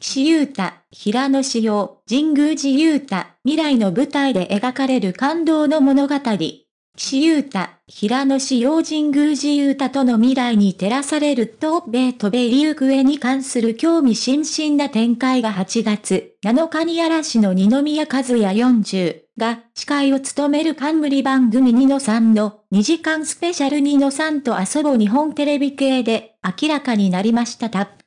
岸優太、平野志陽、神宮寺優太、未来の舞台で描かれる感動の物語。岸優太、平野志陽、神宮寺優太との未来に照らされると米と米クエに関する興味津々な展開が8月7日に嵐の二宮和也40が司会を務める冠番組二の三の2時間スペシャル二の三と遊ぼ日本テレビ系で明らかになりました。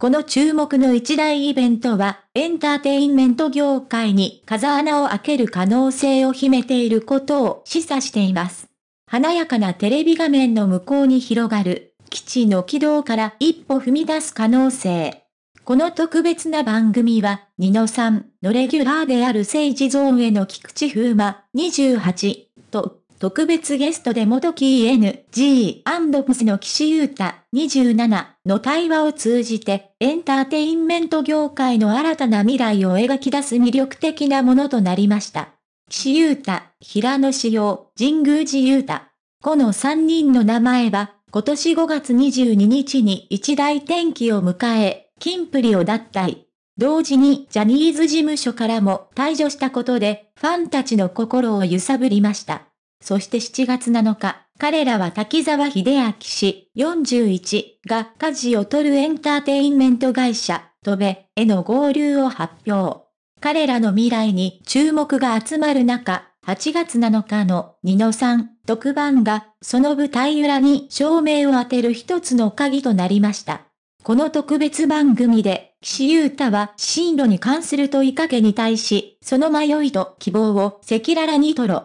この注目の一大イベントは、エンターテインメント業界に風穴を開ける可能性を秘めていることを示唆しています。華やかなテレビ画面の向こうに広がる、基地の軌道から一歩踏み出す可能性。この特別な番組は、ニノさんのレギュラーである政治ゾーンへの菊池風磨28と、特別ゲストで元 KNG& の岸優太27の対話を通じてエンターテインメント業界の新たな未来を描き出す魅力的なものとなりました。岸優太、平野志陽、神宮寺優太。この3人の名前は今年5月22日に一大転機を迎え、金プリを脱退。同時にジャニーズ事務所からも退場したことで、ファンたちの心を揺さぶりました。そして7月7日、彼らは滝沢秀明氏41が家事を取るエンターテインメント会社、トベへの合流を発表。彼らの未来に注目が集まる中、8月7日の二の三特番がその舞台裏に照明を当てる一つの鍵となりました。この特別番組で岸優太は進路に関する問いかけに対し、その迷いと希望を赤裸々に吐露。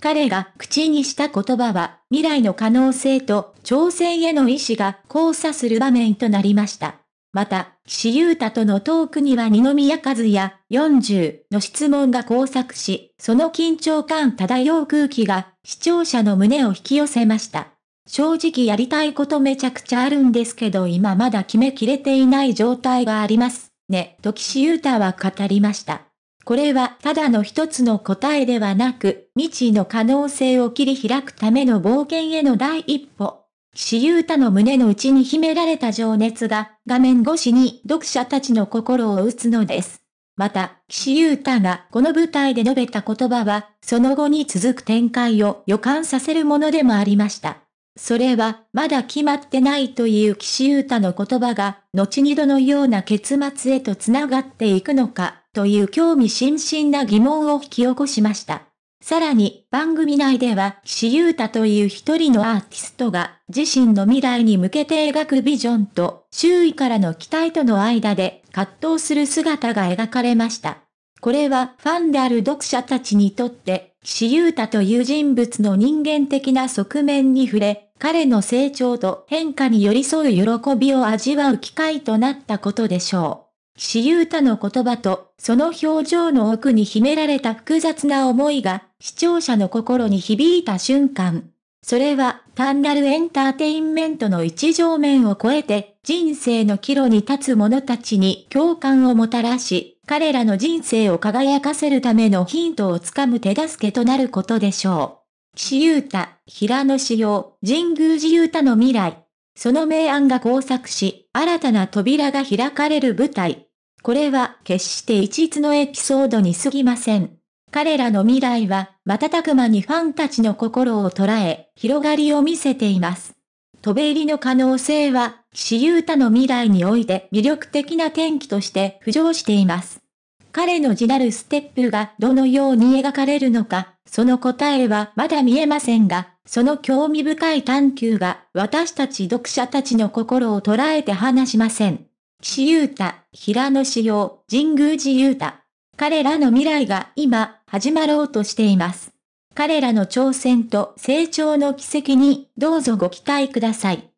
彼が口にした言葉は、未来の可能性と挑戦への意志が交差する場面となりました。また、岸優太とのトークには二宮和也40の質問が交錯し、その緊張感漂う空気が視聴者の胸を引き寄せました。正直やりたいことめちゃくちゃあるんですけど今まだ決めきれていない状態がありますね、と岸優太は語りました。これはただの一つの答えではなく、未知の可能性を切り開くための冒険への第一歩。岸優太の胸の内に秘められた情熱が、画面越しに読者たちの心を打つのです。また、岸優太がこの舞台で述べた言葉は、その後に続く展開を予感させるものでもありました。それは、まだ決まってないという岸優太の言葉が、後にどのような結末へと繋がっていくのか。という興味津々な疑問を引き起こしました。さらに、番組内では、岸優太という一人のアーティストが、自身の未来に向けて描くビジョンと、周囲からの期待との間で、葛藤する姿が描かれました。これは、ファンである読者たちにとって、岸優太という人物の人間的な側面に触れ、彼の成長と変化に寄り添う喜びを味わう機会となったことでしょう。岸優太の言葉と、その表情の奥に秘められた複雑な思いが、視聴者の心に響いた瞬間。それは、単なるエンターテインメントの一条面を超えて、人生の岐路に立つ者たちに共感をもたらし、彼らの人生を輝かせるためのヒントをつかむ手助けとなることでしょう。岸優太、平野志陽、神宮寺優太の未来。その明暗が交錯し、新たな扉が開かれる舞台。これは決して一律のエピソードに過ぎません。彼らの未来は瞬く間にファンたちの心を捉え、広がりを見せています。飛べ入りの可能性は、岸優太の未来において魅力的な転機として浮上しています。彼の地なるステップがどのように描かれるのか、その答えはまだ見えませんが、その興味深い探求が私たち読者たちの心を捉えて話しません。岸優太、平野志陽、神宮寺優太。彼らの未来が今、始まろうとしています。彼らの挑戦と成長の奇跡に、どうぞご期待ください。